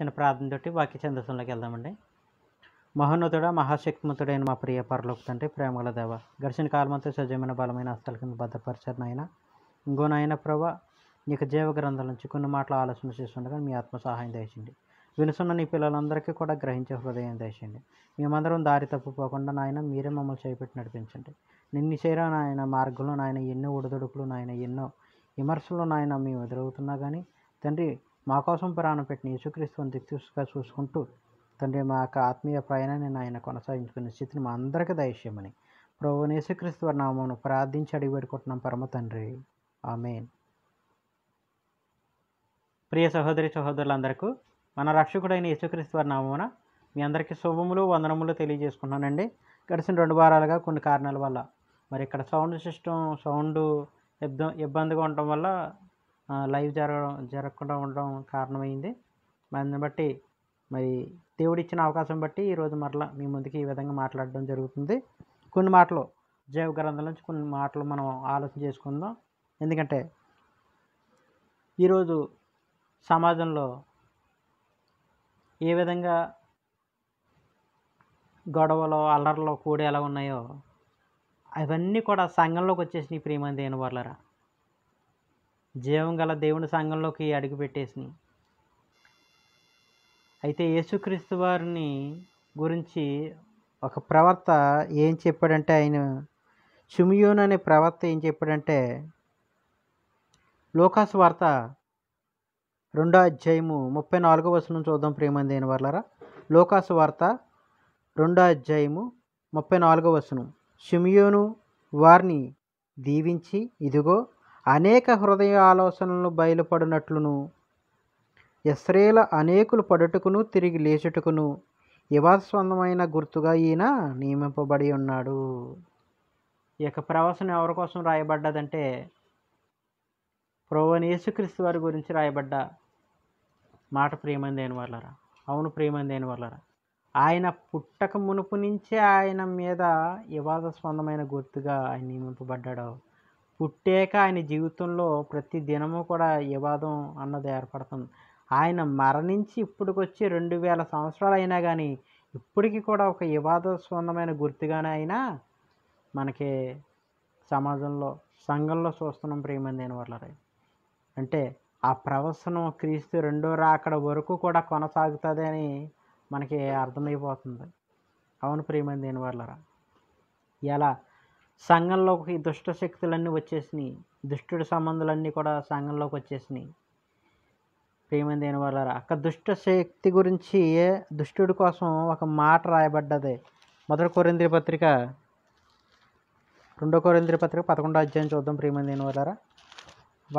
చిన్న ప్రార్థనతోటి వాక్య సందేశంలోకి వెళ్దామండి మహోన్నతుడ మహాశక్తిమంతుడైన మా ప్రియ పరలోకి తండ్రి ప్రేమగల దేవ గడిచిన కాలమంతా సజమైన బలమైన అస్తాల కింద భద్రపరిచారు నాయన నాయన ప్రభా నీకు జీవ గ్రంథాల నుంచి కొన్ని మాటలు ఆలోచన చేస్తుండగా మీ ఆత్మ సహాయం దయచండి వినుసున్న నీ పిల్లలందరికీ కూడా గ్రహించే హృదయం దయచండి మేమందరం దారి తప్పిపోకుండా నాయన మీరే మమ్మల్ని చేపెట్టి నడిపించండి నిన్ను చేరా నాయన మార్గంలో నాయన ఎన్నో ఒడిదుడుకులు నాయన ఎన్నో విమర్శలు నాయన మేము ఎదురవుతున్నా కానీ తండ్రి మా కోసం ప్రాణం పెట్టిన యేసుక్రీస్తుని దిక్సుగా చూసుకుంటూ తండ్రి మా యొక్క ఆత్మీయ ప్రయాణాన్ని నాయన కొనసాగించుకునే స్థితిని మా అందరికీ దయచేయమని ప్రభువుని యేసుక్రీస్తు వారి ప్రార్థించి అడిగి పెట్టుకుంటున్నాం పరమ తండ్రి ఆమె ప్రియ సహోదరి సహోదరులందరికీ మన రక్షకుడైన యేసుక్రీస్తు వారి నామమున మీ అందరికీ శుభములు వందనములు తెలియజేసుకుంటున్నానండి గడిచిన రెండు వారాలుగా కొన్ని కారణాల వల్ల మరి ఇక్కడ సౌండ్ సిస్టమ్ సౌండ్ ఇబ్బందిగా ఉండటం వల్ల లైవ్ జరగడం జరగకుండా ఉండడం కారణమైంది దాన్ని బట్టి మరి దేవుడిచ్చిన అవకాశం బట్టి ఈరోజు మరలా మీ ముందుకి ఈ విధంగా మాట్లాడడం జరుగుతుంది కొన్ని మాటలు జైవ గ్రంథం నుంచి కొన్ని మాటలు మనం ఆలోచన చేసుకుందాం ఎందుకంటే ఈరోజు సమాజంలో ఏ విధంగా గొడవలు అల్లర్లు కూడి ఎలా ఉన్నాయో అవన్నీ కూడా సంఘంలోకి వచ్చేసినాయి ప్రియమంది అయిన వాళ్ళరా జీవం గల దేవుని సంఘంలోకి అడుగుపెట్టేసినాయి అయితే యేసుక్రీస్తు వారిని గురించి ఒక ప్రవర్త ఏం చెప్పాడంటే ఆయన షుమియోన్ అనే ప్రవర్త ఏం చెప్పాడంటే లోకాస్ వార్త రెండో అధ్యాయము ముప్పై నాలుగో నుంచి చూద్దాం ప్రేమంది అయిన వాళ్ళరా లోకాసు వార్త రెండో అధ్యాయము ముప్పై నాలుగో వచనం షుమియోను వారిని దీవించి ఇదిగో అనేక హృదయ ఆలోచనలు బయలుపడినట్లును ఇస్రేల అనేకులు పడుటకును తిరిగి లేచుటకును వివాదస్వందమైన గుర్తుగా ఈయన నియమింపబడి ఉన్నాడు ఈ యొక్క ప్రవచనం ఎవరి కోసం రాయబడ్డదంటే ప్రోవన్ యేసుక్రీస్తు వారి గురించి రాయబడ్డ మాట ప్రియమని వాళ్ళరా అవును ప్రియమని వాళ్ళరా ఆయన పుట్టక మునుపు నుంచే ఆయన మీద వివాదస్పందమైన గుర్తుగా ఆయన నియమింపబడ్డాడు పుట్టాక ఆయన జీవితంలో ప్రతి దినము కూడా వివాదం అన్నది ఏర్పడుతుంది ఆయన మరణించి ఇప్పటికొచ్చి రెండు వేల సంవత్సరాలు అయినా కానీ ఇప్పటికీ కూడా ఒక వివాదాస్పందమైన గుర్తుగానే అయినా మనకి సమాజంలో సంఘంలో చూస్తున్నాం దేని వల్ల అంటే ఆ ప్రవసనం క్రీస్తు రెండో రాకడ వరకు కూడా కొనసాగుతుంది అని మనకి అర్థమైపోతుంది అవును దేని వాళ్ళరా ఎలా సంఘంలోకి దుష్ట శక్తులన్నీ వచ్చేసినాయి దుష్టుడి సంబంధాలన్నీ కూడా సంఘంలోకి వచ్చేసినాయి ప్రియమైన దేని వాళ్ళ అక్కడ దుష్ట శక్తి గురించి దుష్టుడి కోసం ఒక మాట రాయబడ్డదే మొదటి కొరింద్రి పత్రిక రెండో కొరింద్రి పత్రిక పదకొండో అధ్యాయం చూద్దాం ప్రియమైన దేని వాళ్ళరా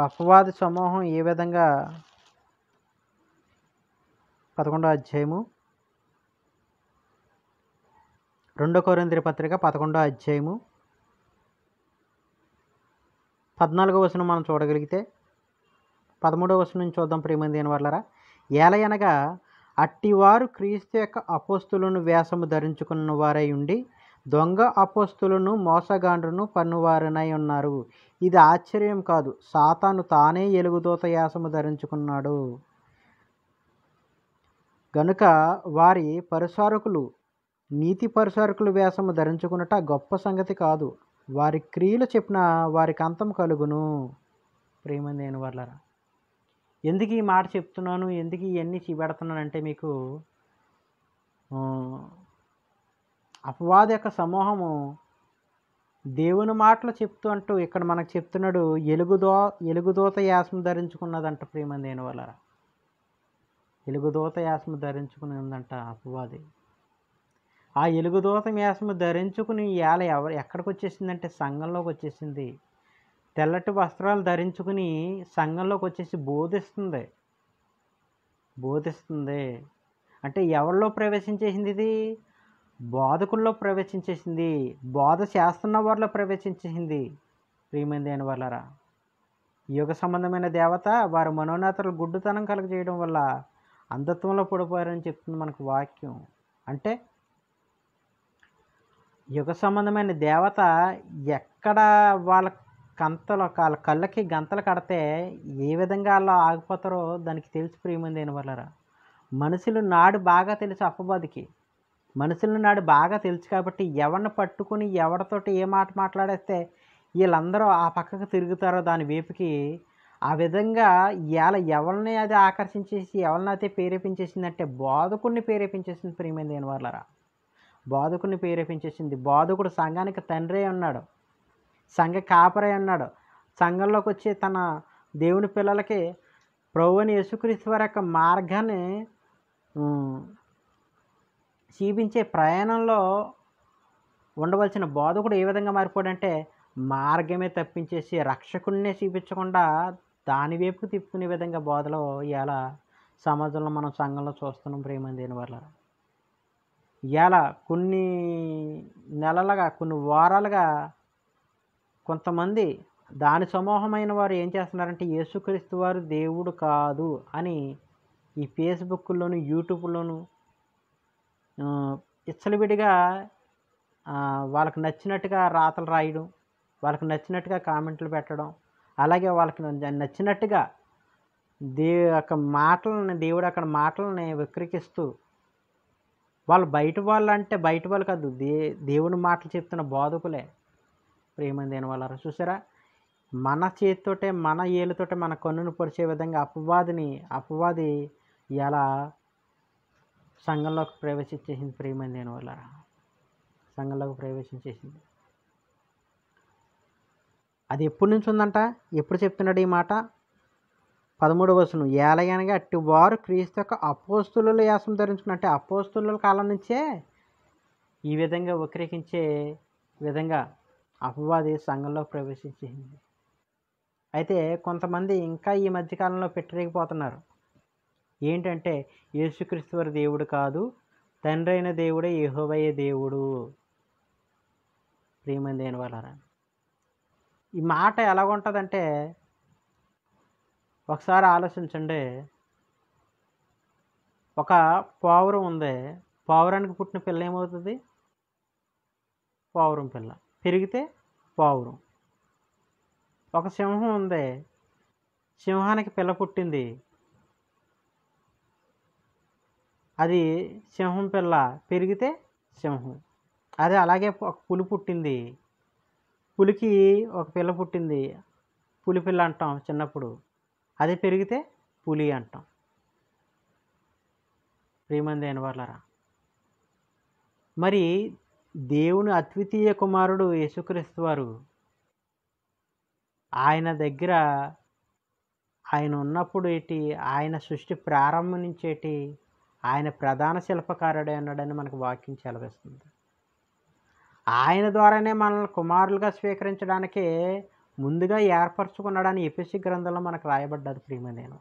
అపవాద సమూహం ఏ విధంగా పదకొండో అధ్యాయము రెండో కొరింద్రి పత్రిక పదకొండో అధ్యాయము పద్నాలుగో వచనం మనం చూడగలిగితే పదమూడో వచనం నుంచి చూద్దాం ప్రేమంది అని వాళ్ళరా ఏలయనగా అట్టివారు క్రీస్తు యొక్క అపోస్తులను వేషము ధరించుకున్న వారై ఉండి దొంగ అపోస్తులను మోసగాండ్రును పన్నువారనై ఉన్నారు ఇది ఆశ్చర్యం కాదు సాతాను తానే ఎలుగుదోత యాసము ధరించుకున్నాడు గనుక వారి పరిసారకులు నీతి పరిసారకులు వేషము ధరించుకున్నట గొప్ప సంగతి కాదు వారి క్రియలు చెప్పిన వారికి అంతం కలుగును ప్రేమ నేను వర్లరా ఎందుకు ఈ మాట చెప్తున్నాను ఎందుకు ఇవన్నీ అంటే మీకు అపవాద యొక్క సమూహము దేవుని మాటలు చెప్తూ అంటూ ఇక్కడ మనకు చెప్తున్నాడు ఎలుగుదో ఎలుగుదోత యాసం ధరించుకున్నదంట ప్రేమ దేని వల్ల ఎలుగుదోత యాసం ధరించుకుని ఉందంట అపవాది ఆ ఎలుగుదూత మేషము ధరించుకుని ఈల ఎవరు ఎక్కడికి వచ్చేసిందంటే సంఘంలోకి వచ్చేసింది తెల్లటి వస్త్రాలు ధరించుకుని సంఘంలోకి వచ్చేసి బోధిస్తుంది బోధిస్తుంది అంటే ఎవరిలో ప్రవేశించేసింది ఇది బోధకుల్లో ప్రవేశించేసింది బోధ చేస్తున్న వారిలో ప్రవేశించేసింది ప్రియమైంది అయిన వాళ్ళరా యుగ సంబంధమైన దేవత వారి మనోనేతలు గుడ్డుతనం కలుగజేయడం వల్ల అంధత్వంలో పడిపోయారని చెప్తుంది మనకు వాక్యం అంటే యుగ సంబంధమైన దేవత ఎక్కడ వాళ్ళ గంతలు వాళ్ళ కళ్ళకి గంతలు కడితే ఏ విధంగా అలా ఆగిపోతారో దానికి తెలిసి ప్రియమంది అయిన మనుషులు నాడు బాగా తెలుసు అప్పబాదికి మనుషులు నాడు బాగా తెలుసు కాబట్టి ఎవరిని పట్టుకుని ఎవరితోటి ఏ మాట మాట్లాడేస్తే వీళ్ళందరూ ఆ పక్కకు తిరుగుతారో దాని వైపుకి ఆ విధంగా ఇవాళ ఎవరిని అది ఆకర్షించేసి ఎవరిని ప్రేరేపించేసిందంటే బోధకుడిని ప్రేరేపించేసింది ప్రియమైన దేని వాళ్ళరా బాధకుని ప్రేరేపించేసింది బాధకుడు సంఘానికి తండ్రి ఉన్నాడు సంఘ కాపరై ఉన్నాడు సంఘంలోకి వచ్చి తన దేవుని పిల్లలకి ప్రభుని యేసుక్రీస్తు వారి యొక్క మార్గాన్ని చూపించే ప్రయాణంలో ఉండవలసిన బోధకుడు ఏ విధంగా మారిపోడంటే మార్గమే తప్పించేసి రక్షకుడినే చూపించకుండా దాని వైపుకు తిప్పుకునే విధంగా బోధలో ఇలా సమాజంలో మనం సంఘంలో చూస్తున్నాం ప్రేమ దేని వల్ల ఇవాళ కొన్ని నెలలుగా కొన్ని వారాలుగా కొంతమంది దాని సమూహమైన వారు ఏం చేస్తున్నారంటే యేసుక్రీస్తు వారు దేవుడు కాదు అని ఈ ఫేస్బుక్లోను యూట్యూబ్లోను ఇచ్చలవిడిగా వాళ్ళకి నచ్చినట్టుగా రాతలు రాయడం వాళ్ళకి నచ్చినట్టుగా కామెంట్లు పెట్టడం అలాగే వాళ్ళకి నచ్చినట్టుగా దే యొక్క మాటలని దేవుడు అక్కడ మాటలని వికరికిస్తూ వాళ్ళు బయట వాళ్ళు అంటే బయట వాళ్ళు కాదు దే దేవుని మాటలు చెప్తున్న బోధకులే ప్రేమందేని వాళ్ళారా చూసారా మన చేతితోటే మన ఏలుతోటే మన కన్నును పొడిచే విధంగా అపవాదిని అపవాది ఎలా సంఘంలోకి ప్రవేశించేసింది ప్రేమందేని వాళ్ళారా సంఘంలోకి ప్రవేశించేసింది అది ఎప్పటి నుంచి ఉందంట ఎప్పుడు చెప్తున్నాడు ఈ మాట పదమూడు వచనం ఏలయనగా అట్టి వారు క్రీస్తు యొక్క అపోస్తుల యాసం అంటే అపోస్తుల కాలం నుంచే ఈ విధంగా వక్రీకరించే విధంగా అపవాది సంఘంలో ప్రవేశించింది అయితే కొంతమంది ఇంకా ఈ మధ్యకాలంలో పెట్టలేకపోతున్నారు ఏంటంటే యేసుక్రీస్తు వారి దేవుడు కాదు తండ్రి అయిన దేవుడే యహోవయ్య దేవుడు ప్రియమంది అయిన ఈ మాట ఎలాగుంటుందంటే ఒకసారి ఆలోచించండి ఒక పావురం ఉంది పావురానికి పుట్టిన పిల్ల ఏమవుతుంది పావురం పిల్ల పెరిగితే పావురం ఒక సింహం ఉంది సింహానికి పిల్ల పుట్టింది అది సింహం పిల్ల పెరిగితే సింహం అది అలాగే ఒక పులి పుట్టింది పులికి ఒక పిల్ల పుట్టింది పులి పిల్ల అంటాం చిన్నప్పుడు అది పెరిగితే పులి అంటాం అయిన వాళ్ళరా మరి దేవుని అద్వితీయ కుమారుడు యేసుక్రీస్తు వారు ఆయన దగ్గర ఆయన ఉన్నప్పుడు ఏంటి ఆయన సృష్టి ప్రారంభం నుంచేటి ఆయన ప్రధాన శిల్పకారుడే అన్నాడని మనకు వాక్యం చెలవిస్తుంది ఆయన ద్వారానే మనల్ని కుమారులుగా స్వీకరించడానికే ముందుగా ఏర్పరచుకున్నాడని ఎపిసి గ్రంథంలో మనకు రాయబడ్డది ప్రియమైన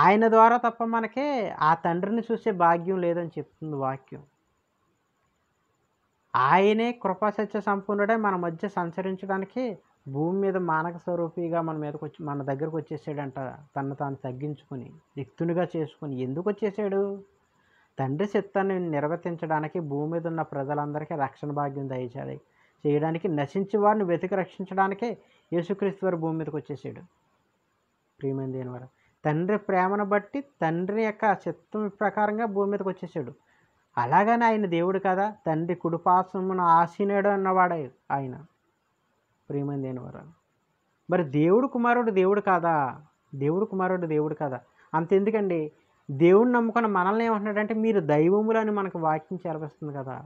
ఆయన ద్వారా తప్ప మనకే ఆ తండ్రిని చూసే భాగ్యం లేదని చెప్తుంది వాక్యం ఆయనే కృపాసత్య సంపూర్ణుడే మన మధ్య సంచరించడానికి భూమి మీద మానక స్వరూపిగా మన మీదకి వచ్చి మన దగ్గరకు వచ్చేసాడంట తను తాను తగ్గించుకుని రిక్తునిగా చేసుకుని ఎందుకు వచ్చేసాడు తండ్రి చిత్తాన్ని నిర్వర్తించడానికి భూమి మీద ఉన్న ప్రజలందరికీ రక్షణ భాగ్యం దయచాలి చేయడానికి నశించి వారిని వెతికి రక్షించడానికే యేసుక్రీస్తు వారి భూమి మీదకి వచ్చేసాడు ప్రియమైన దేనివారు తండ్రి ప్రేమను బట్టి తండ్రి యొక్క చిత్తం ప్రకారంగా భూమి మీదకి వచ్చేసాడు అలాగని ఆయన దేవుడు కదా తండ్రి కుడిపాసమున ఆశీనుడు అన్నవాడే ఆయన ప్రియమైన దేనివారు మరి దేవుడు కుమారుడు దేవుడు కాదా దేవుడు కుమారుడు దేవుడు కదా అంతెందుకండి దేవుడిని నమ్ముకున్న మనల్ని ఏమంటున్నాడంటే మీరు దైవములు అని మనకు వాక్యం చేరవేస్తుంది కదా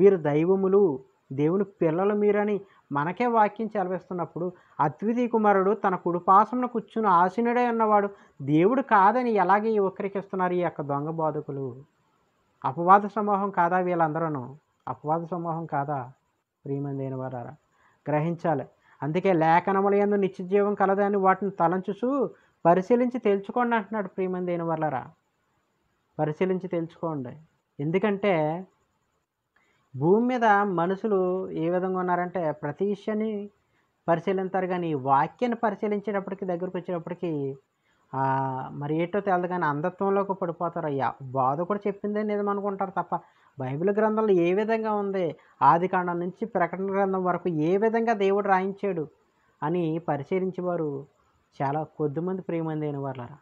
మీరు దైవములు దేవుని పిల్లలు మీరని మనకే వాక్యం చెలవిస్తున్నప్పుడు అద్వితీయ కుమారుడు తన కుడిపాసమున కూర్చుని ఆశీనుడే ఉన్నవాడు దేవుడు కాదని ఎలాగే ఈ ఈ యొక్క దొంగ బాధకులు అపవాద సమూహం కాదా వీళ్ళందరూ అపవాద సమూహం కాదా ప్రియమందైన వారారా గ్రహించాలి అందుకే లేఖనముల ఎందు నిత్యజీవం కలదని వాటిని తలంచుచు పరిశీలించి తెలుసుకోండి అంటున్నాడు ప్రియమందైన వాళ్ళరా పరిశీలించి తెలుసుకోండి ఎందుకంటే భూమి మీద మనుషులు ఏ విధంగా ఉన్నారంటే ప్రతి విషయాన్ని పరిశీలిస్తారు కానీ వాక్యాన్ని పరిశీలించేటప్పటికి దగ్గరకు వచ్చేటప్పటికి మరి ఏటో తేలదు కానీ అంధత్వంలోకి పడిపోతారు బాధ కూడా చెప్పిందే నిజం అనుకుంటారు తప్ప బైబిల్ గ్రంథంలో ఏ విధంగా ఉంది ఆది కాండం నుంచి ప్రకటన గ్రంథం వరకు ఏ విధంగా దేవుడు రాయించాడు అని పరిశీలించేవారు చాలా కొద్దిమంది ప్రియమంది అయిన వాళ్ళరా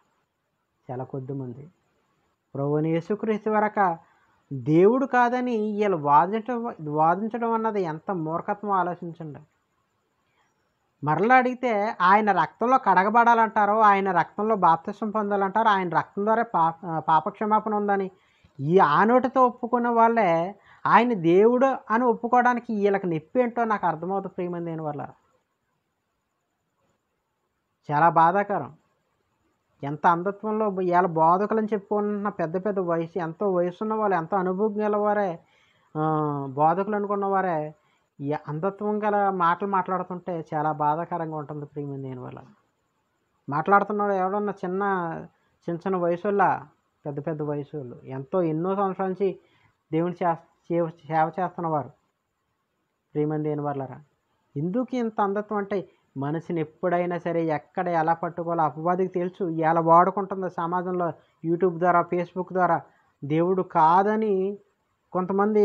చాలా కొద్దిమంది ప్రభుని యేసుక్రీస్తు వరక దేవుడు కాదని వీళ్ళు వాదించడం వాదించడం అన్నది ఎంత మూర్ఖత్వం ఆలోచించండి మరలా అడిగితే ఆయన రక్తంలో కడగబడాలంటారు ఆయన రక్తంలో బాప్తిష్టం పొందాలంటారు ఆయన రక్తం ద్వారా పా పాపక్షమాపణ ఉందని ఈ ఆనోటితో ఒప్పుకున్న వాళ్ళే ఆయన దేవుడు అని ఒప్పుకోవడానికి వీళ్ళకి నొప్పి ఏంటో నాకు అర్థమవుతుంది ప్రియమంది దేని వల్ల చాలా బాధాకరం ఎంత అంధత్వంలో ఇలా బోధకులని చెప్పుకుంటున్న పెద్ద పెద్ద వయసు ఎంతో వయసున్న వాళ్ళు ఎంతో అనుభవం వారే బోధకులు వారే అంధత్వం గల మాటలు మాట్లాడుతుంటే చాలా బాధాకరంగా ఉంటుంది ప్రియమైన దేని వల్ల మాట్లాడుతున్నాడు ఎవడన్నా చిన్న చిన్న చిన్న వయసు పెద్ద పెద్ద వయసు ఎంతో ఎన్నో సంవత్సరాల నుంచి దేవుని సేవ సేవ చేస్తున్నవారు ప్రియమైన దేని వల్లరా ఎందుకు ఇంత అంధత్వం అంటే మనసుని ఎప్పుడైనా సరే ఎక్కడ ఎలా పట్టుకోవాలో అపవాదికి తెలుసు ఎలా వాడుకుంటుందో సమాజంలో యూట్యూబ్ ద్వారా ఫేస్బుక్ ద్వారా దేవుడు కాదని కొంతమంది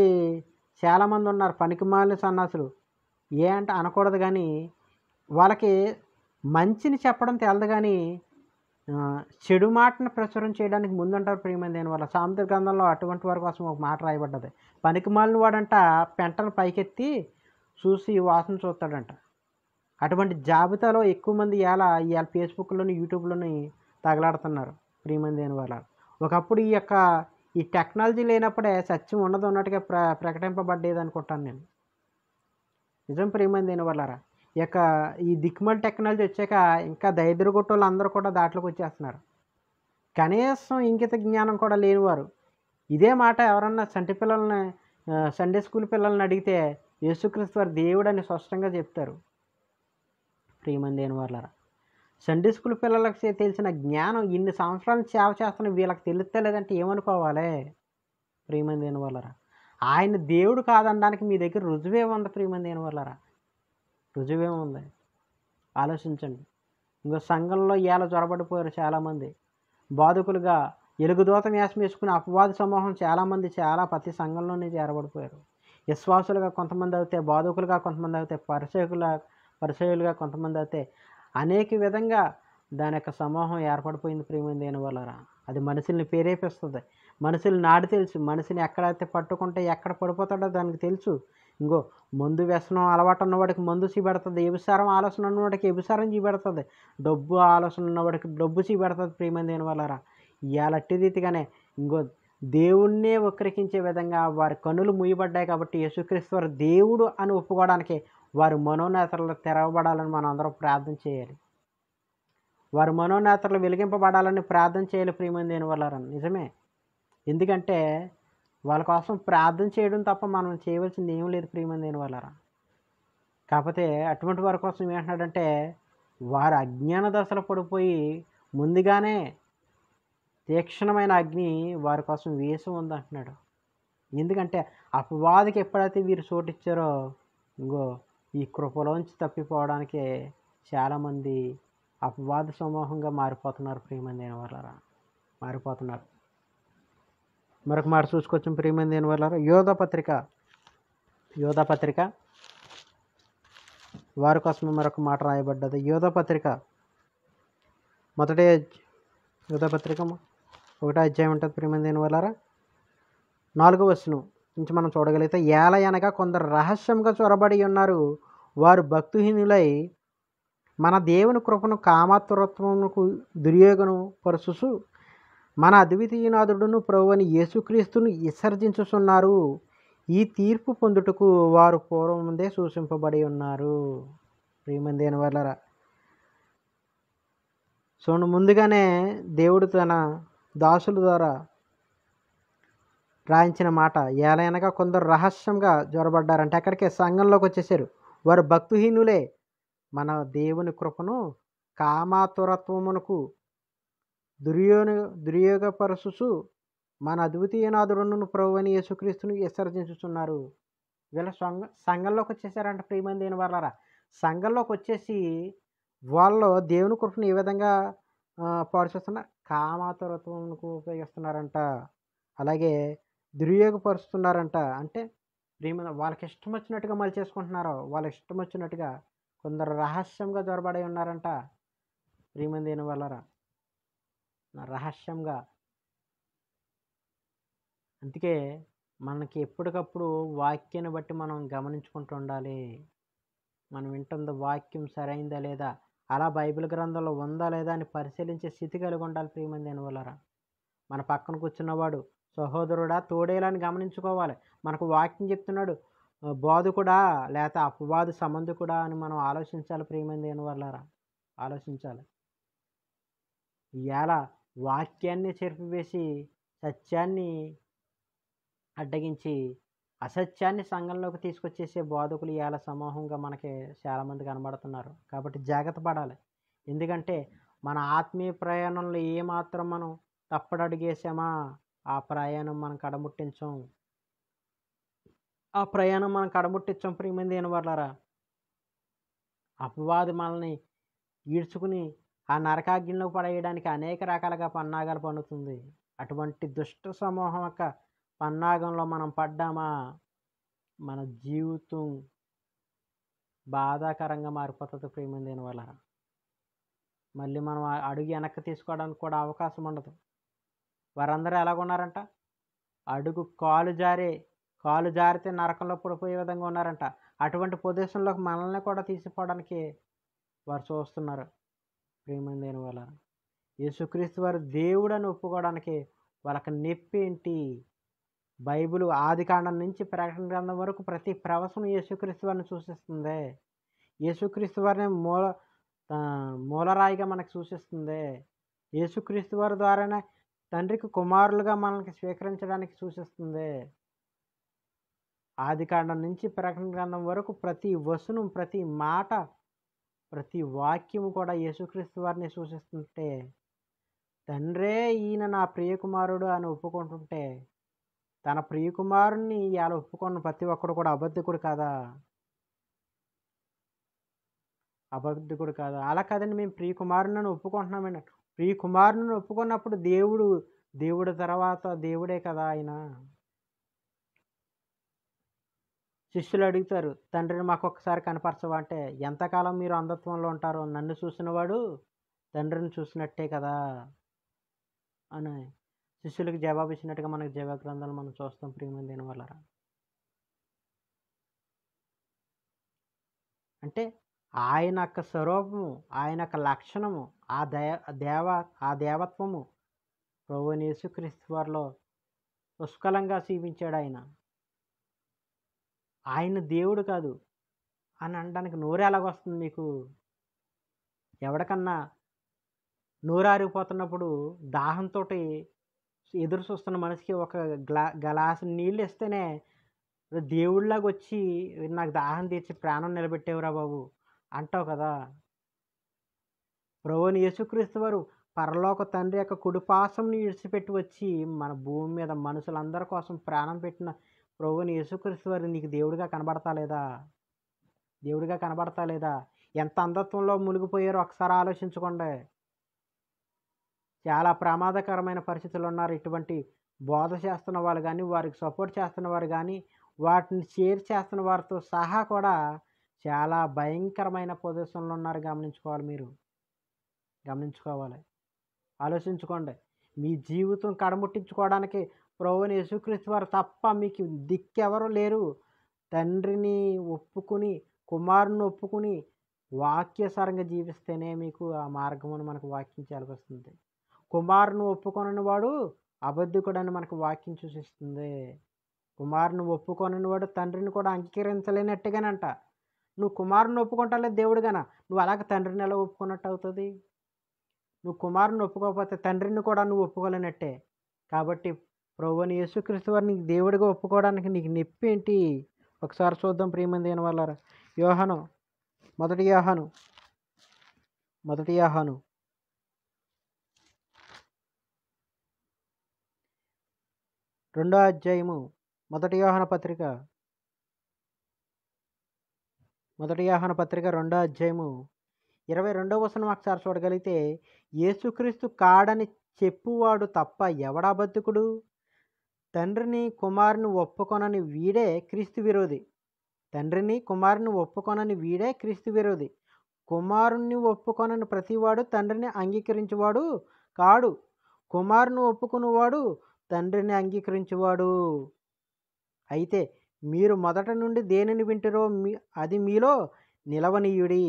చాలామంది ఉన్నారు పనికిమాలిన సన్నాసులు ఏ అంటే అనకూడదు కానీ వాళ్ళకి మంచిని చెప్పడం తెలదు కానీ చెడు మాటను ప్రచురం చేయడానికి ముందుంటారు ప్రియమైన వల్ల సామెత గ్రంథంలో అటువంటి వారి కోసం ఒక మాట రాయబడ్డది పనికిమాలిన వాడంట పెంటను పైకెత్తి చూసి వాసన చూస్తాడంట అటువంటి జాబితాలో ఎక్కువ మంది ఎలా ఇవాళ ఫేస్బుక్లోని యూట్యూబ్లోని తగలాడుతున్నారు ప్రియమంది అని వాళ్ళ ఒకప్పుడు ఈ యొక్క ఈ టెక్నాలజీ లేనప్పుడే సత్యం ఉండదు అన్నట్టుగా ప్ర ప్రకటింపబడ్డేది అనుకుంటాను నేను నిజం ప్రియమంది అయిన వాళ్ళారా ఈ యొక్క ఈ దిక్మల్ టెక్నాలజీ వచ్చాక ఇంకా దరిద్రగొట్టోళ్ళు అందరూ కూడా దాంట్లోకి వచ్చేస్తున్నారు కనీసం ఇంకిత జ్ఞానం కూడా లేనివారు ఇదే మాట ఎవరన్నా సంటి పిల్లల్ని సండే స్కూల్ పిల్లల్ని అడిగితే యేసుక్రీస్తు వారి దేవుడు అని స్పష్టంగా చెప్తారు ప్రియమంది దేని వాళ్ళరా సండే స్కూల్ పిల్లలకు తెలిసిన జ్ఞానం ఇన్ని సంవత్సరాలు సేవ చేస్తున్న వీళ్ళకి తెలుస్తే లేదంటే ఏమనుకోవాలి ప్రియమంది దేని వాళ్ళరా ఆయన దేవుడు కాదనడానికి మీ దగ్గర రుజువే ఉంది ప్రియమైన దేని వాళ్ళరా రుజువే ఉంది ఆలోచించండి ఇంకో సంఘంలో ఏల జ్వరబడిపోయారు చాలామంది బాధకులుగా ఎలుగుదోత వేషం వేసుకుని అపవాద సమూహం చాలామంది చాలా ప్రతి సంఘంలోనే చేరబడిపోయారు విశ్వాసులుగా కొంతమంది అవుతే బాధకులుగా కొంతమంది అవుతే పరిచకులుగా పరిచయులుగా కొంతమంది అయితే అనేక విధంగా దాని యొక్క సమూహం ఏర్పడిపోయింది ప్రియమైన దేని అది మనుషుల్ని ప్రేరేపిస్తుంది మనుషులు నాడు తెలుసు మనిషిని ఎక్కడైతే పట్టుకుంటే ఎక్కడ పడిపోతాడో దానికి తెలుసు ఇంకో మందు వ్యసనం అలవాటు ఉన్నవాడికి మందు చూపెడుతుంది ఎబిసారం ఆలోచన ఉన్నవాడికి ఎబిసారం చూపెడుతుంది డబ్బు ఆలోచన ఉన్నవాడికి డబ్బు చీబెడుతుంది ప్రియమైన దేని వలరా ఇలాంటి రీతిగానే ఇంకో దేవుణ్ణే వక్రీకించే విధంగా వారి కనులు ముయ్యబడ్డాయి కాబట్టి యేసుక్రీస్తు వారు దేవుడు అని ఒప్పుకోవడానికి వారి మనోనేతలు తెరవబడాలని మనం అందరం ప్రార్థన చేయాలి వారి మనోనేతలు వెలిగింపబడాలని ప్రార్థన చేయాలి ప్రియమైన దేని వల్లారని నిజమే ఎందుకంటే వాళ్ళ కోసం ప్రార్థన చేయడం తప్ప మనం చేయవలసింది ఏం లేదు ప్రియమైన దేని వల్లారా కాకపోతే అటువంటి వారి కోసం ఏమంటున్నాడంటే వారు అజ్ఞాన దశలు పడిపోయి ముందుగానే తీక్షణమైన అగ్ని వారి కోసం వేసి ఉందంటున్నాడు ఎందుకంటే అపవాదికి ఎప్పుడైతే వీరు చోటిచ్చారో ఇంకో ఈ కృపలోంచి తప్పిపోవడానికే చాలామంది అపవాద సమూహంగా మారిపోతున్నారు ప్రియమైన వాళ్ళరా మారిపోతున్నారు మరొక మాట చూసుకొచ్చిన ప్రియమైన వాళ్ళరా యోధ పత్రిక యోధ పత్రిక వారి కోసం మరొక మాట రాయబడ్డది యోధ పత్రిక మొదటి యోధ పత్రిక ఒకటో అధ్యాయం ఉంటుంది ప్రియమైన వాళ్ళరా నాలుగో వస్తును నుంచి మనం చూడగలిగితే ఏల అనగా కొందరు రహస్యంగా చొరబడి ఉన్నారు వారు భక్తిహీనులై మన దేవుని కృపను దుర్యోగను పరుచుసు మన అద్వితీయనాథుడును ప్రభు అని యేసుక్రీస్తును విసర్జించుచున్నారు ఈ తీర్పు పొందుటకు వారు పూర్వం ముందే సూచింపబడి ఉన్నారు ప్రియమందైన వాళ్ళరా సో ముందుగానే దేవుడు తన దాసుల ద్వారా రాయించిన మాట ఏలైనగా కొందరు రహస్యంగా జ్వరబడ్డారంటే అక్కడికే సంఘంలోకి వచ్చేసారు వారు భక్తిహీనులే మన దేవుని కృపను కామాతురత్వమునకు దుర్యో దుర్యోగపరచుచు మన అద్వితీయనాథుడును ప్రభు అని యేసుక్రీస్తును విసర్జించుతున్నారు వీళ్ళ సంఘ సంఘంలోకి వచ్చేసారంట ప్రియమంది అయిన వాళ్ళరా సంఘంలోకి వచ్చేసి వాళ్ళు దేవుని కృపను ఏ విధంగా పాడు కామాతురత్వమునకు ఉపయోగిస్తున్నారంట అలాగే దుర్యోగపరుస్తున్నారంట అంటే ప్రియమైన వాళ్ళకి ఇష్టం వచ్చినట్టుగా మళ్ళీ చేసుకుంటున్నారు వాళ్ళకి ఇష్టం వచ్చినట్టుగా కొందరు రహస్యంగా జొరబడి ఉన్నారంట ప్రియమైన వాళ్ళరా రహస్యంగా అందుకే మనకి ఎప్పటికప్పుడు వాక్యాన్ని బట్టి మనం గమనించుకుంటూ ఉండాలి మనం వింటున్న వాక్యం సరైందా లేదా అలా బైబిల్ గ్రంథంలో ఉందా లేదా అని పరిశీలించే స్థితి కలిగి ఉండాలి ప్రియమైన వాళ్ళరా మన పక్కన కూర్చున్నవాడు సహోదరుడా తోడేలని గమనించుకోవాలి మనకు వాక్యం చెప్తున్నాడు కూడా లేకపోతే అపవాదు కూడా అని మనం ఆలోచించాలి ప్రియమైన దేని వల్లరా ఆలోచించాలి ఇలా వాక్యాన్ని చెరిపివేసి సత్యాన్ని అడ్డగించి అసత్యాన్ని సంఘంలోకి తీసుకొచ్చేసే బోధకులు ఇవాళ సమూహంగా మనకి చాలామంది కనబడుతున్నారు కాబట్టి జాగ్రత్త పడాలి ఎందుకంటే మన ఆత్మీయ ప్రయాణంలో ఏమాత్రం మనం తప్పడడిగేసామా ఆ ప్రయాణం మనం కడముట్టించం ఆ ప్రయాణం మనం కడముట్టించం ప్రియమైన అనవర్లరా అపవాది మనల్ని ఈడ్చుకుని ఆ నరకాగ్నిలో పడేయడానికి అనేక రకాలుగా పన్నాగాలు పండుతుంది అటువంటి దుష్ట సమూహం యొక్క పన్నాగంలో మనం పడ్డామా మన జీవితం బాధాకరంగా మారిపోతుంది ప్రేమ దేని వల్ల మళ్ళీ మనం అడుగు వెనక్కి తీసుకోవడానికి కూడా అవకాశం ఉండదు వారందరూ ఎలాగున్నారంట అడుగు కాలు జారే కాలు జారితే నరకంలో పడిపోయే విధంగా ఉన్నారంట అటువంటి ప్రదేశంలోకి మనల్ని కూడా తీసిపోవడానికి వారు చూస్తున్నారు ప్రేమందైన వాళ్ళ యేసుక్రీస్తు వారు దేవుడని ఒప్పుకోవడానికి వాళ్ళకి నొప్పి ఏంటి బైబిల్ ఆది కాండం నుంచి ప్రకటన గ్రంథం వరకు ప్రతి ప్రవసం యేసుక్రీస్తు వారిని సూచిస్తుంది యేసుక్రీస్తు వారిని మూల మూలరాయిగా మనకు సూచిస్తుంది యేసుక్రీస్తు వారి ద్వారానే తండ్రికి కుమారులుగా మనల్ని స్వీకరించడానికి సూచిస్తుంది ఆదికాండం నుంచి ప్రకటన కాండం వరకు ప్రతి వసును ప్రతి మాట ప్రతి వాక్యము కూడా యేసుక్రీస్తు వారిని సూచిస్తుంటే తండ్రే ఈయన నా ప్రియకుమారుడు అని ఒప్పుకుంటుంటే తన ప్రియకుమారుణ్ణి ఇవాళ ఒప్పుకున్న ప్రతి ఒక్కడు కూడా అబద్ధికుడు కాదా అబద్ధకుడు కాదా అలా కాదండి మేము ప్రియకుమారుని ఒప్పుకుంటున్నామండి ఈ కుమారుని ఒప్పుకున్నప్పుడు దేవుడు దేవుడి తర్వాత దేవుడే కదా ఆయన శిష్యులు అడుగుతారు తండ్రిని మాకు ఒక్కసారి కనపరచవంటే ఎంతకాలం మీరు అంధత్వంలో ఉంటారో నన్ను చూసినవాడు తండ్రిని చూసినట్టే కదా అని శిష్యులకు జవాబు ఇచ్చినట్టుగా మనకు జవ గ్రంథాలు మనం చూస్తాం ప్రియమైన దీనివల్ల అంటే ఆయన యొక్క స్వరూపము ఆయన యొక్క లక్షణము ఆ దే దేవ ఆ దేవత్వము ప్రభు యేసుక్రీస్తు వారిలో పుష్కలంగా చూపించాడు ఆయన ఆయన దేవుడు కాదు అని అనడానికి నోరు ఎలాగొస్తుంది మీకు ఎవడికన్నా నోరారిపోతున్నప్పుడు దాహంతో ఎదురు చూస్తున్న మనిషికి ఒక గ్లా గ్లాసు నీళ్ళు ఇస్తేనే దేవుళ్ళలాగా వచ్చి నాకు దాహం తీర్చి ప్రాణం నిలబెట్టేవురా బాబు అంటావు కదా ప్రభుని యేసుక్రీస్తు వారు పరలోక తండ్రి యొక్క కుడిపాసంని విడిచిపెట్టి వచ్చి మన భూమి మీద మనుషులందరి కోసం ప్రాణం పెట్టిన ప్రభుని యేసుక్రీస్తు వారు నీకు దేవుడిగా కనబడతా లేదా దేవుడిగా కనబడతా లేదా ఎంత అంధత్వంలో మునిగిపోయారో ఒకసారి ఆలోచించకుండా చాలా ప్రమాదకరమైన పరిస్థితులు ఉన్నారు ఇటువంటి బోధ చేస్తున్న వాళ్ళు కానీ వారికి సపోర్ట్ చేస్తున్న వారు కానీ వాటిని షేర్ చేస్తున్న వారితో సహా కూడా చాలా భయంకరమైన పొజిషన్లో ఉన్నారు గమనించుకోవాలి మీరు గమనించుకోవాలి ఆలోచించుకోండి మీ జీవితం కడముట్టించుకోవడానికి ప్రభుని యేసుక్రీస్తు వారు తప్ప మీకు దిక్కెవరు లేరు తండ్రిని ఒప్పుకుని కుమారుని ఒప్పుకుని వాక్యసారంగా జీవిస్తేనే మీకు ఆ మార్గమును మనకు వాక్యం చేయాల్సి కుమారుని ఒప్పుకొనని వాడు అబద్ధికుడని మనకు వాక్యం చూసిస్తుంది కుమారుని ఒప్పుకొనని వాడు తండ్రిని కూడా అంగీకరించలేనట్టుగానంట నువ్వు కుమారుని ఒప్పుకుంటా దేవుడు గన నువ్వు అలాగే తండ్రిని ఎలా ఒప్పుకున్నట్టు అవుతుంది నువ్వు కుమారుని ఒప్పుకోకపోతే తండ్రిని కూడా నువ్వు ఒప్పుకోలేనట్టే కాబట్టి ప్రభుని యేసుక్రీస్తు వారిని దేవుడిగా ఒప్పుకోవడానికి నీకు నొప్పి ఏంటి ఒకసారి చూద్దాం ప్రియమంది అయిన వాళ్ళారా యోహను మొదటి యోహను మొదటి యోహను రెండో అధ్యాయము మొదటి యోహన పత్రిక మొదటి యాహన పత్రిక రెండో అధ్యాయము ఇరవై రెండవ వసనం ఒకసారి చూడగలిగితే యేసుక్రీస్తు కాడని చెప్పువాడు తప్ప ఎవడా బతుకుడు తండ్రిని కుమారుని ఒప్పుకొనని వీడే క్రీస్తు విరోధి తండ్రిని కుమారుని ఒప్పుకొనని వీడే క్రీస్తు విరోధి కుమారుణ్ణి ఒప్పుకొనని ప్రతివాడు తండ్రిని అంగీకరించేవాడు కాడు కుమారుని ఒప్పుకునేవాడు తండ్రిని అంగీకరించేవాడు అయితే మీరు మొదట నుండి దేనిని మీ అది మీలో నిలవనీయుడి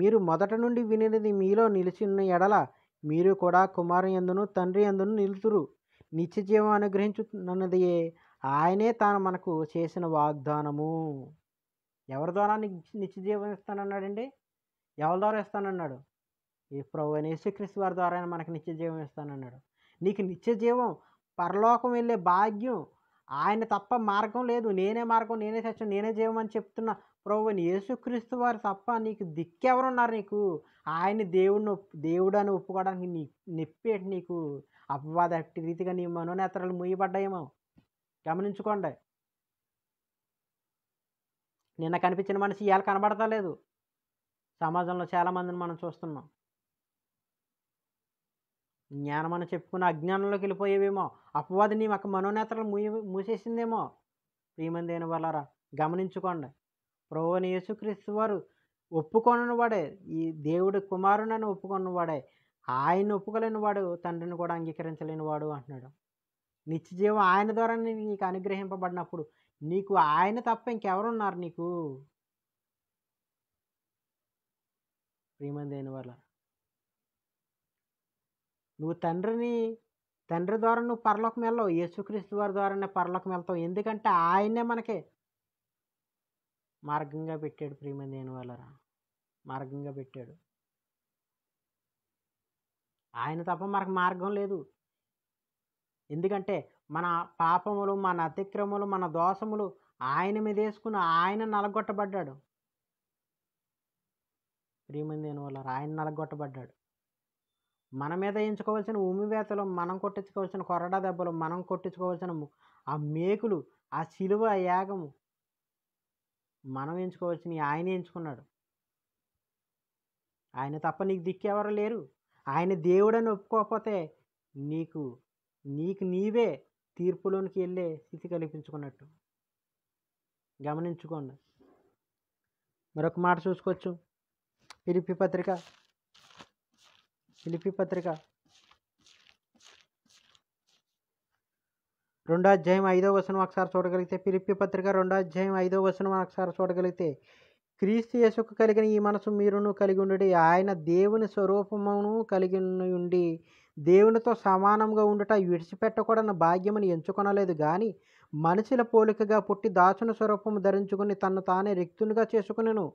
మీరు మొదట నుండి వినినది మీలో నిలిచిన ఎడల మీరు కూడా కుమారు ఎందును తండ్రి ఎందును నిలుతురు జీవం అనుగ్రహించున్నది ఆయనే తాను మనకు చేసిన వాగ్దానము ఎవరి ద్వారా జీవం ఇస్తానన్నాడండి ఎవరి ద్వారా ఇస్తానన్నాడు ఈ ప్రభు యేసుక్రీస్తు వారి ద్వారా మనకు జీవం ఇస్తానన్నాడు నీకు నిత్యజీవం పరలోకం వెళ్ళే భాగ్యం ఆయన తప్ప మార్గం లేదు నేనే మార్గం నేనే సత్యం నేనే జీవమని చెప్తున్నా ప్రభు యేసుక్రీస్తు వారు తప్ప నీకు దిక్కెవరున్నారు నీకు ఆయన దేవుడిని దేవుడు అని ఒప్పుకోవడానికి నీ నెప్పేటి నీకు అపవాద రీతిగా నీ మనోనేత్రాలు ముయ్యబడ్డాయేమో గమనించుకోండి నిన్న కనిపించిన మనిషి ఇవాళ కనబడతలేదు సమాజంలో చాలామందిని మనం చూస్తున్నాం జ్ఞానం అని చెప్పుకుని అజ్ఞానంలోకి వెళ్ళిపోయేవేమో అపవాది నీ యొక్క మనోనేతలు మూ మూసేసిందేమో ప్రియమందైన వాళ్ళరా గమనించుకోండి ప్రభువని యేసుక్రీస్తు వారు ఒప్పుకొనని వాడే ఈ దేవుడి కుమారునని వాడే ఆయన ఒప్పుకోలేని వాడు తండ్రిని కూడా అంగీకరించలేని వాడు అంటున్నాడు నిత్యజీవం ఆయన ద్వారా నీకు అనుగ్రహింపబడినప్పుడు నీకు ఆయన తప్ప ఇంకెవరున్నారు నీకు ప్రియమందైన వాళ్ళరా నువ్వు తండ్రిని తండ్రి ద్వారా నువ్వు పరలోకం వెళ్ళవు యేసుక్రీస్తు వారి ద్వారానే పరలోకం వెళ్తావు ఎందుకంటే ఆయనే మనకి మార్గంగా పెట్టాడు ప్రియమ దేని వాళ్ళరా మార్గంగా పెట్టాడు ఆయన తప్ప మనకు మార్గం లేదు ఎందుకంటే మన పాపములు మన అతిక్రములు మన దోషములు ఆయన మీద వేసుకుని ఆయన నలగొట్టబడ్డాడు ప్రియమంది నేను వాళ్ళరా ఆయన నలగొట్టబడ్డాడు మన మీద ఎంచుకోవాల్సిన ఉమివేతలు మనం కొట్టించుకోవాల్సిన కొరడా దెబ్బలు మనం కొట్టించుకోవాల్సిన ఆ మేకులు ఆ శిలువ ఆ యాగము మనం ఎంచుకోవాల్సిన ఆయన ఎంచుకున్నాడు ఆయన తప్ప నీకు దిక్కెవరు లేరు ఆయన దేవుడని ఒప్పుకోకపోతే నీకు నీకు నీవే తీర్పులోనికి వెళ్ళే స్థితి కల్పించుకున్నట్టు గమనించుకోండి మరొక మాట చూసుకోవచ్చు పిలిపి పత్రిక పిలిపి పత్రిక రెండో అధ్యాయం ఐదో వసనం ఒకసారి చూడగలిగితే పిలిపి పత్రిక రెండో అధ్యాయం ఐదో వసనం ఒకసారి చూడగలిగితే క్రీస్తు యేసుకు కలిగిన ఈ మనసు మీరును కలిగి ఉండి ఆయన దేవుని స్వరూపమును కలిగి ఉండి దేవునితో సమానంగా ఉండుట విడిచిపెట్టకూడని భాగ్యమని ఎంచుకొనలేదు కానీ మనుషుల పోలికగా పుట్టి దాచుని స్వరూపము ధరించుకుని తను తానే రిక్తునిగా చేసుకునేను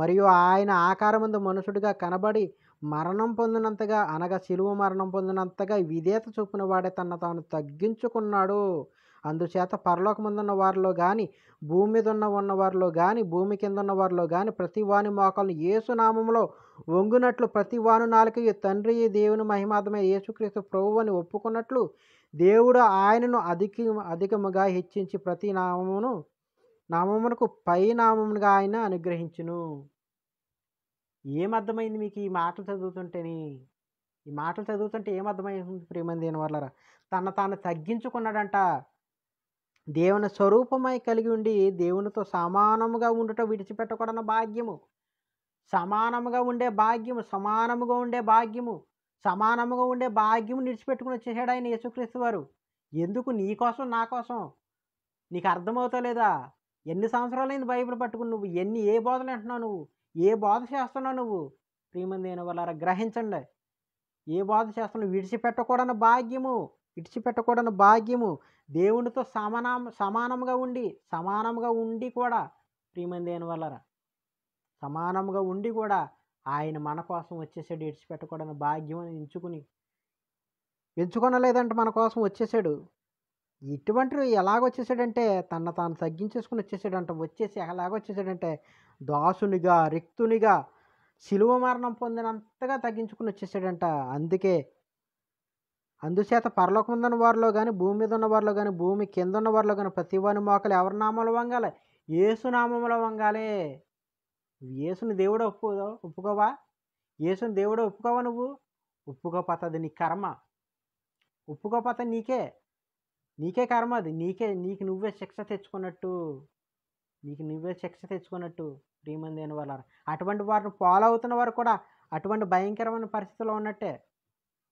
మరియు ఆయన ఆకారముందు మనుషుడిగా కనబడి మరణం పొందినంతగా అనగా శిలువ మరణం పొందినంతగా విధేత చూపిన వాడే తన తాను తగ్గించుకున్నాడు అందుచేత పరలోకముందున్న వారిలో కానీ భూమి మీద ఉన్న ఉన్నవారిలో కానీ భూమి కింద ఉన్న వారిలో కానీ ప్రతి వాని మోకాలను యేసునామంలో వంగునట్లు ప్రతి వాను నాలుక తండ్రి దేవుని మహిమాతమే యేసుక్రీస్తు ప్రభు అని ఒప్పుకున్నట్లు దేవుడు ఆయనను అధిక అధికముగా హెచ్చించి ప్రతి నామమును నామమునకు పై నామమునుగా ఆయన అనుగ్రహించును ఏమర్థమైంది మీకు ఈ మాటలు చదువుతుంటేని ఈ మాటలు చదువుతుంటే ఏమర్థమైంది ప్రియమని దేని వల్ల తన తాను తగ్గించుకున్నాడంట దేవుని స్వరూపమై కలిగి ఉండి దేవునితో సమానముగా ఉండటం విడిచిపెట్టకూడన భాగ్యము సమానముగా ఉండే భాగ్యము సమానముగా ఉండే భాగ్యము సమానముగా ఉండే భాగ్యం నిడిచిపెట్టుకుని వచ్చేసాడు ఆయన యేసుక్రీస్తు వారు ఎందుకు నీ కోసం నా కోసం నీకు అర్థమవుతలేదా ఎన్ని సంవత్సరాలైంది బైబిల్ పట్టుకుని నువ్వు ఎన్ని ఏ బోధలు అంటున్నావు నువ్వు ఏ బాధ చేస్తున్నావు నువ్వు ప్రియమందైన వాళ్ళారా గ్రహించండి ఏ బాధ చేస్తున్నావు విడిచిపెట్టకూడని భాగ్యము విడిచిపెట్టకూడని భాగ్యము దేవునితో సమానం సమానంగా ఉండి సమానంగా ఉండి కూడా ప్రియమందైన వాళ్ళరా సమానంగా ఉండి కూడా ఆయన మన కోసం వచ్చేసాడు విడిచిపెట్టకూడని భాగ్యం అని ఎంచుకుని ఎంచుకొనలేదంటే మన కోసం వచ్చేసాడు ఇటువంటి ఎలాగ వచ్చేసాడంటే తన తాను తగ్గించేసుకుని వచ్చేసాడంట వచ్చేసి ఎలాగ వచ్చేసాడంటే దాసునిగా రిక్తునిగా శిలువ మరణం పొందినంతగా తగ్గించుకుని వచ్చేసాడంట అందుకే అందుచేత పరలోకం ఉన్న వారిలో కానీ భూమి మీద ఉన్న వారిలో కానీ భూమి కింద ఉన్న వారిలో కానీ ప్రతి వాని మోకలు ఎవరి నామంలో వంగాలి ఏసునామంలో వంగాలి ఏసుని దేవుడు ఒప్పు ఒప్పుకోవా ఏసుని దేవుడు ఒప్పుకోవా నువ్వు ఒప్పుకోపోతుంది అది నీ కర్మ ఒప్పుకోపోతే నీకే నీకే కర్మ అది నీకే నీకు నువ్వే శిక్ష తెచ్చుకున్నట్టు నీకు నువ్వే శిక్ష తెచ్చుకున్నట్టు ప్రియమంది అయిన వాళ్ళు అటువంటి వారిని ఫాలో అవుతున్న వారు కూడా అటువంటి భయంకరమైన పరిస్థితిలో ఉన్నట్టే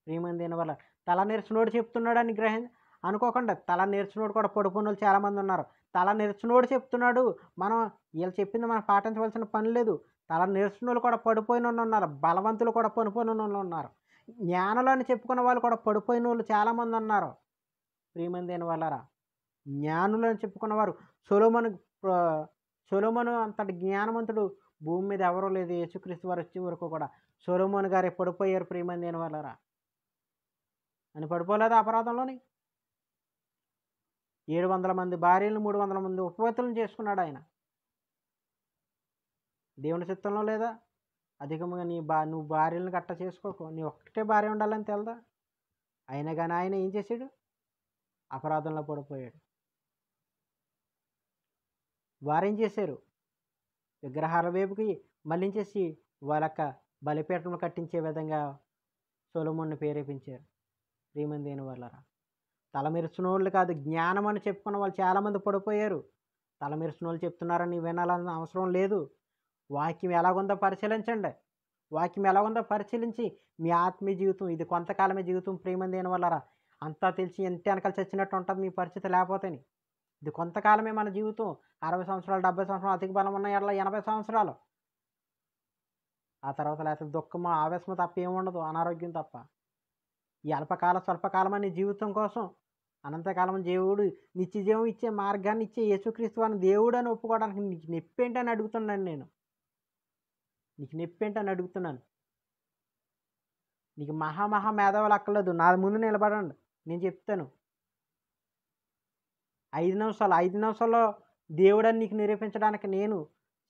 ప్రియమంది అయిన వాళ్ళు తల చెప్తున్నాడు చెప్తున్నాడని గ్రహించ అనుకోకుండా తల నిరచునోడు కూడా పడుకున్నోళ్ళు చాలామంది ఉన్నారు తల నిరచునోడు చెప్తున్నాడు మనం వీళ్ళు చెప్పింది మనం పాటించవలసిన పని లేదు తల నిరసనలు కూడా పడిపోయిన ఉన్నారు బలవంతులు కూడా పడిపోయిన వాళ్ళు ఉన్నారు జ్ఞానులు అని చెప్పుకున్న వాళ్ళు కూడా పడిపోయిన వాళ్ళు చాలామంది ఉన్నారు ప్రియమంది అయిన వాళ్ళారా జ్ఞానులు అని చెప్పుకున్నవారు సులోమను సొలోమోను అంతటి జ్ఞానవంతుడు భూమి మీద ఎవరూ లేదు యేసుక్రీస్తు వారు వచ్చే వరకు కూడా సొలోమోను గారు పడిపోయారు ప్రియమని అని వాళ్ళరా అని పడిపోలేదు అపరాధంలోని ఏడు వందల మంది భార్యలు మూడు వందల మంది ఉపవేతలను చేసుకున్నాడు ఆయన దేవుని చిత్తంలో లేదా అధికంగా నీ బా నువ్వు భార్యలను గట్ట చేసుకోకు నీ ఒక్కటే భార్య ఉండాలని తెలదా అయినా కానీ ఆయన ఏం చేశాడు అపరాధంలో పడిపోయాడు వారేం చేశారు విగ్రహాల వైపుకి మళ్లించేసి వాళ్ళక్క బలిపీఠం కట్టించే విధంగా సొలముని ప్రేరేపించారు శ్రీమంది అయిన వాళ్ళరా తలమెరిచిన వాళ్ళు కాదు జ్ఞానం అని చెప్పుకున్న వాళ్ళు చాలామంది పడిపోయారు తలమెరిసిన వాళ్ళు చెప్తున్నారని వినాలన్న అవసరం లేదు వాక్యం ఎలాగుందో పరిశీలించండి వాక్యం ఎలాగుందో పరిశీలించి మీ ఆత్మీయ జీవితం ఇది కొంతకాలమే జీవితం ప్రేమంది అయిన వాళ్ళరా అంతా తెలిసి ఎంత వెనకాల చచ్చినట్టు ఉంటుంది మీ పరిస్థితి లేకపోతేని ఇది కొంతకాలమే మన జీవితం అరవై సంవత్సరాలు డెబ్బై సంవత్సరాలు అధిక బలం ఉన్న ఎడల ఎనభై సంవత్సరాలు ఆ తర్వాత లేకపోతే దుఃఖము ఆవేశము తప్ప ఏముండదు అనారోగ్యం తప్ప ఈ అల్పకాల స్వల్పకాలం అనే జీవితం కోసం అనంతకాలం దేవుడు నిత్య జీవం ఇచ్చే మార్గాన్ని ఇచ్చే యేసుక్రీస్తు అని దేవుడు అని ఒప్పుకోవడానికి నీకు నొప్పేంటని అడుగుతున్నాను నేను నీకు నొప్పేంటని అడుగుతున్నాను నీకు మహా మహా మేధావులు అక్కర్లేదు నా ముందు నిలబడండి నేను చెప్తాను ఐదు నిమిషాలు ఐదు నిమిషాల్లో దేవుడని నీకు నిరూపించడానికి నేను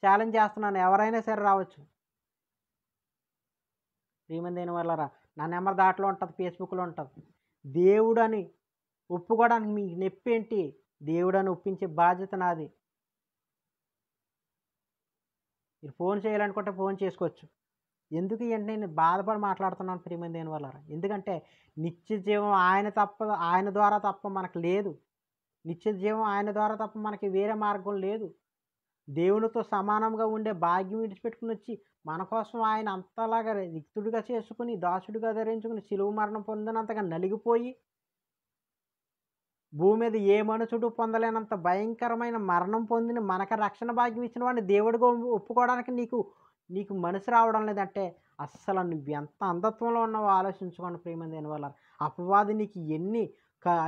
ఛాలెంజ్ చేస్తున్నాను ఎవరైనా సరే రావచ్చు అయిన వాళ్ళరా నా నెంబర్ దాంట్లో ఉంటుంది ఫేస్బుక్లో ఉంటుంది దేవుడు అని ఒప్పుకోవడానికి మీ నొప్పి ఏంటి దేవుడు అని ఒప్పించే బాధ్యత నాది మీరు ఫోన్ చేయాలనుకుంటే ఫోన్ చేసుకోవచ్చు ఎందుకు ఏంటి నేను బాధపడి మాట్లాడుతున్నాను ప్రియమైన అయిన వాళ్ళరా ఎందుకంటే నిత్య జీవం ఆయన తప్ప ఆయన ద్వారా తప్ప మనకు లేదు నిత్య జీవం ఆయన ద్వారా తప్ప మనకి వేరే మార్గం లేదు దేవునితో సమానంగా ఉండే భాగ్యం విడిచిపెట్టుకుని వచ్చి మన కోసం ఆయన అంతలాగా రిక్తుడిగా చేసుకుని దాసుడిగా ధరించుకుని సిలువు మరణం పొందినంతగా నలిగిపోయి భూమి మీద ఏ మనుషుడు పొందలేనంత భయంకరమైన మరణం పొందిన మనకు రక్షణ భాగ్యం ఇచ్చిన వాడిని దేవుడిగా ఒప్పుకోవడానికి నీకు నీకు మనసు రావడం లేదంటే అస్సలు నువ్వు ఎంత అంధత్వంలో ఉన్నావో ఆలోచించుకోండి ప్రేమ దేని వల్ల అపవాది నీకు ఎన్ని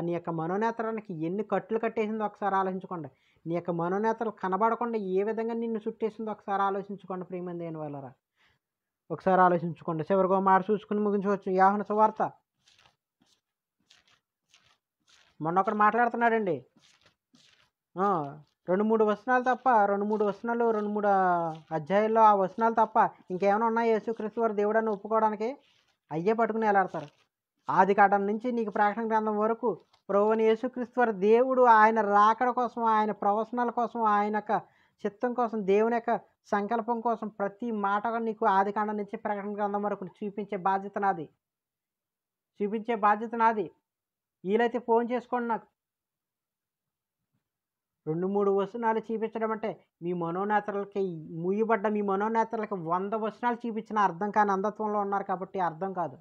నీ యొక్క మనోనేతరానికి ఎన్ని కట్లు కట్టేసిందో ఒకసారి ఆలోచించుకోండి నీ యొక్క మనోనేతలు కనబడకుండా ఏ విధంగా నిన్ను చుట్టేసిందో ఒకసారి ఆలోచించుకోండి ప్రియమంది వాళ్ళరా ఒకసారి ఆలోచించుకోండి చివరిగా మాట చూసుకుని ముగించవచ్చు యాహన సువార్త మొన్న ఒకటి మాట్లాడుతున్నాడండి రెండు మూడు వసనాలు తప్ప రెండు మూడు వసనాలు రెండు మూడు అధ్యాయుల్లో ఆ వసనాలు తప్ప ఇంకేమైనా ఉన్నాయా యేసుక్రీస్తు వారు దేవుడాన్ని ఒప్పుకోవడానికి అయ్యే పట్టుకుని వెళ్ళాడతారు ఆదికాండం నుంచి నీకు ప్రకటన గ్రంథం వరకు ప్రభుని యేసుక్రీస్తు వారి దేవుడు ఆయన రాకడ కోసం ఆయన ప్రవచనాల కోసం ఆయన యొక్క చిత్తం కోసం దేవుని యొక్క సంకల్పం కోసం ప్రతి మాట నీకు ఆదికాండం నుంచి ప్రకటన గ్రంథం వరకు చూపించే బాధ్యత నాది చూపించే బాధ్యత నాది వీలైతే ఫోన్ చేసుకోండి నాకు రెండు మూడు వచనాలు చూపించడం అంటే మీ మనోనేతలకి ముయ్యబడ్డ మీ మనోనేతలకి వంద వచనాలు చూపించిన అర్థం కాని అంధత్వంలో ఉన్నారు కాబట్టి అర్థం కాదు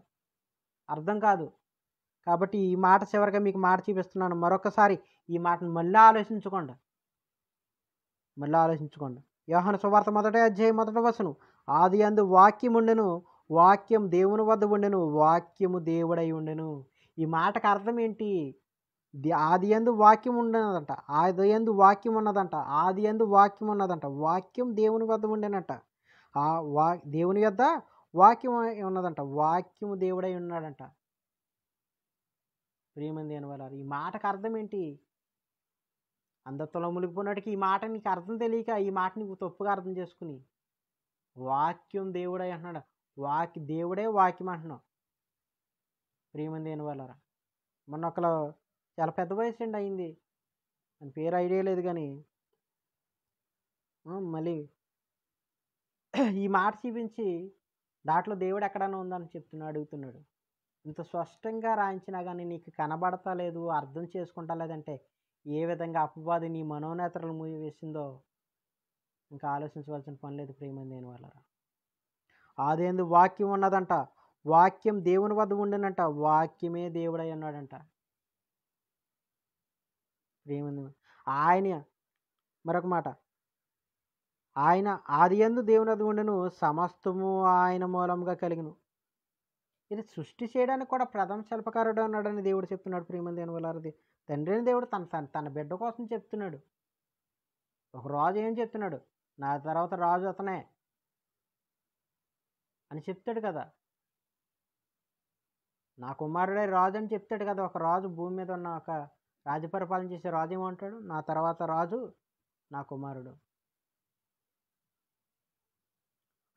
అర్థం కాదు కాబట్టి ఈ మాట చివరిగా మీకు మాట చూపిస్తున్నాను మరొకసారి ఈ మాటను మళ్ళీ ఆలోచించుకోండి మళ్ళీ ఆలోచించుకోండి యోహన సువార్త మొదట అధ్యాయం మొదట వసను ఆది అందు వాక్యం ఉండెను వాక్యం దేవుని వద్ద ఉండెను వాక్యము దేవుడై ఉండెను ఈ మాటకు అర్థం ఏంటి ఆది ఎందు వాక్యం ఉండదంట ఆది ఎందు వాక్యం ఉన్నదంట ఆది ఎందు వాక్యం ఉన్నదంట వాక్యం దేవుని వద్ద ఉండేనట ఆ వా దేవుని యొద్ద వాక్యం ఉన్నదంట వాక్యము దేవుడై ఉన్నాడంట ప్రియమంది అనవారు ఈ మాటకు అర్థం ఏంటి అందత్వలో మునిగిపోయినట్టుకి ఈ మాట నీకు అర్థం తెలియక ఈ మాట నీకు తప్పుగా అర్థం చేసుకుని వాక్యం దేవుడై అంటున్నాడు వాక్య దేవుడే వాక్యం అంటున్నావు ప్రియమంది అయిన వాళ్ళరా మొన్న ఒకళ్ళు చాలా పెద్ద వయసు అండి అయింది అని పేరు ఐడియా లేదు కానీ మళ్ళీ ఈ మాట చూపించి దాంట్లో దేవుడు ఎక్కడన్నా ఉందని చెప్తున్నా అడుగుతున్నాడు ఇంత స్పష్టంగా రాయించినా కానీ నీకు కనబడతా లేదు అర్థం చేసుకుంటా లేదంటే ఏ విధంగా అపవాది నీ మనోనేత్రలు వేసిందో ఇంకా ఆలోచించవలసిన పని లేదు ప్రేమ దేని వల్ల ఆదేందు వాక్యం ఉన్నదంట వాక్యం దేవుని వద్ద ఉండినంట వాక్యమే దేవుడై ఉన్నాడంట ప్రేమ ఆయన మరొక మాట ఆయన ఆదియందు దేవునది ఉండను సమస్తము ఆయన మూలంగా కలిగిను ఇది సృష్టి చేయడానికి కూడా ప్రథమ శిల్పకారుడు అన్నాడని దేవుడు చెప్తున్నాడు ప్రేమంది అనువలారది తండ్రి దేవుడు తన తన తన బిడ్డ కోసం చెప్తున్నాడు ఒక రాజు ఏం చెప్తున్నాడు నా తర్వాత రాజు అతనే అని చెప్తాడు కదా నా కుమారుడే రాజు అని చెప్తాడు కదా ఒక రాజు భూమి మీద ఉన్న ఒక రాజు పరిపాలన చేసే రాజు ఏమంటాడు నా తర్వాత రాజు నా కుమారుడు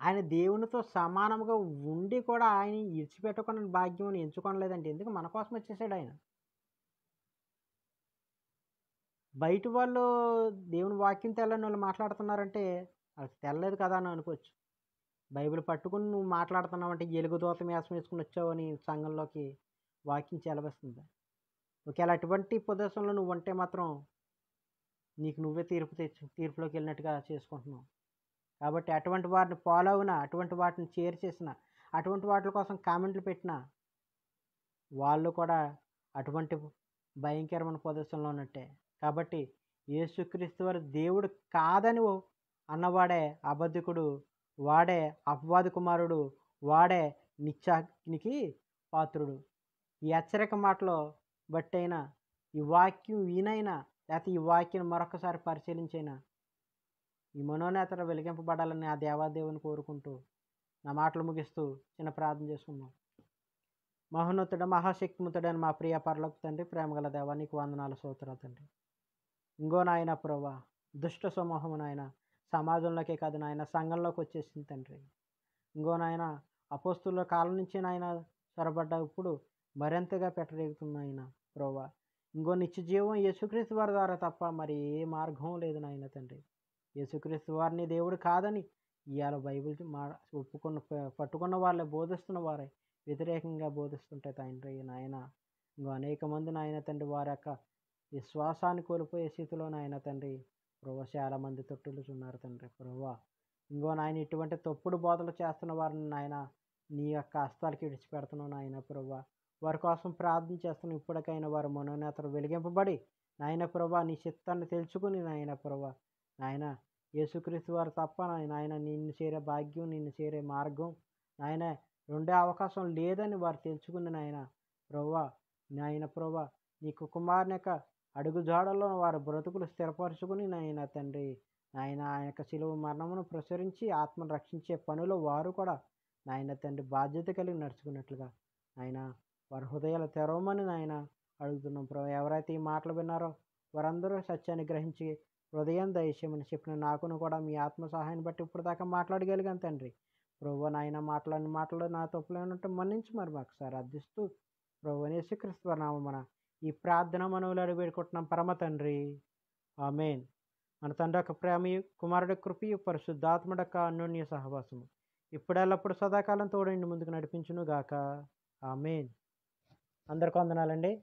ఆయన దేవునితో సమానంగా ఉండి కూడా ఆయన ఇడిచిపెట్టుకున్న భాగ్యం ఎంచుకోనలేదండి ఎందుకు మన కోసం వచ్చేసాడు ఆయన బయట వాళ్ళు దేవుని వాక్యం తెల్లని వాళ్ళు మాట్లాడుతున్నారంటే అది తెల్లలేదు కదా అని అనుకోవచ్చు బైబిల్ పట్టుకుని నువ్వు మాట్లాడుతున్నావు అంటే ఎలుగుదోత మేసం వేసుకుని వచ్చావని సంఘంలోకి వాకింగ్ చెలవేస్తుంది ఒకవేళ అటువంటి ప్రదేశంలో నువ్వు ఉంటే మాత్రం నీకు నువ్వే తీర్పు తెచ్చు తీర్పులోకి వెళ్ళినట్టుగా చేసుకుంటున్నావు కాబట్టి అటువంటి వాటిని ఫాలో అవునా అటువంటి వాటిని షేర్ చేసిన అటువంటి వాటి కోసం కామెంట్లు పెట్టిన వాళ్ళు కూడా అటువంటి భయంకరమైన ప్రదర్శనలో ఉన్నట్టే కాబట్టి యేసుక్రీస్తు వారు దేవుడు కాదని అన్నవాడే అబద్ధికుడు వాడే అపవాది కుమారుడు వాడే నిత్యానికి పాత్రుడు ఈ హెచ్చరిక మాటలో బట్టైనా ఈ వాక్యం వినైనా లేకపోతే ఈ వాక్యం మరొకసారి పరిశీలించైనా ఈ మనోనేతర వెలిగింపబడాలని ఆ దేవాదేవుని కోరుకుంటూ నా మాటలు ముగిస్తూ చిన్న ప్రార్థన చేసుకున్నాం మహోన్నతుడు మహాశక్తిమంతుడైన మా ప్రియ పర్లకు తండ్రి ప్రేమగల దేవ నీకు వందనాలు సోతురా తండ్రి ఇంకో నాయన ప్రభా దుష్ట సమూహం నాయన సమాజంలోకే కాదు నాయన సంఘంలోకి వచ్చేసింది తండ్రి ఇంకో నాయన అపోస్తుల కాలం నుంచి నాయన సొరబడ్డ ఇప్పుడు మరింతగా పెట్టరేగుతున్నాయన ఆయన ప్రభా ఇంకో నిత్య జీవం యేసుక్రీస్తు వారి ద్వారా తప్ప మరి ఏ మార్గం లేదు నాయన తండ్రి యేసుక్రీస్తు వారిని దేవుడు కాదని ఇవాళ బైబిల్ మా ఒప్పుకున్న పట్టుకున్న వాళ్ళే బోధిస్తున్న వారే వ్యతిరేకంగా బోధిస్తుంటే తండ్రి నాయన ఇంకో అనేక మంది నాయన తండ్రి వారి యొక్క విశ్వాసాన్ని కోల్పోయే స్థితిలో నాయన తండ్రి ప్రభు చాలా మంది తొట్టులుచున్నారు తండ్రి ప్రభు ఇంకో నాయన ఇటువంటి తప్పుడు బోధలు చేస్తున్న వారిని నాయన నీ యొక్క హస్తాలకి విడిచిపెడుతున్నావు నాయన ప్రభు వారి కోసం ప్రార్థన చేస్తున్నావు ఇప్పటికైనా వారి మనోనేతలు వెలిగింపబడి నాయన ప్రభా నీ చిత్తాన్ని తెలుసుకుని నాయన ప్రభా నాయన యేసుక్రీస్తు వారు తప్ప నాయన నిన్ను చేరే భాగ్యం నిన్ను చేరే మార్గం నాయన రెండే అవకాశం లేదని వారు తెలుసుకున్న నాయన ప్రవ్వా నాయన ప్రవ్వా నీ యొక్క అడుగుజాడల్లో వారు బ్రతుకులు స్థిరపరచుకుని నాయన తండ్రి నాయన ఆయన యొక్క శిలువ మరణమును ప్రసరించి ఆత్మను రక్షించే పనిలో వారు కూడా నాయన తండ్రి బాధ్యత కలిగి నడుచుకున్నట్లుగా ఆయన వారి హృదయాలు తెరవమని నాయన అడుగుతున్నాం ప్రభు ఎవరైతే ఈ మాటలు విన్నారో వారందరూ సత్యాన్ని గ్రహించి హృదయం దయచేయమని చెప్పిన నాకును కూడా మీ ఆత్మ సహాయాన్ని బట్టి ఇప్పుడు దాకా మాట్లాడగలిగాను తండ్రి ప్రభు నాయన మాట్లాడిన మాటలు నా తప్పులు ఉంటే మన్నించి మరి మాకు సార్ అర్థిస్తూ ప్రభు యేసుక్రీస్తు మన ఈ ప్రార్థన మనవులు అడిగిపెట్టుకుంటున్నాం పరమ తండ్రి ఆమెన్ మన తండ్రి యొక్క ప్రేమ కుమారుడి కృపి పరిశుద్ధాత్ముడు యొక్క అన్యోన్య సహవాసము ఇప్పుడెల్లప్పుడు సదాకాలం తోడండి ముందుకు నడిపించును గాక ఆమెన్ అందరికి కొందనాలండి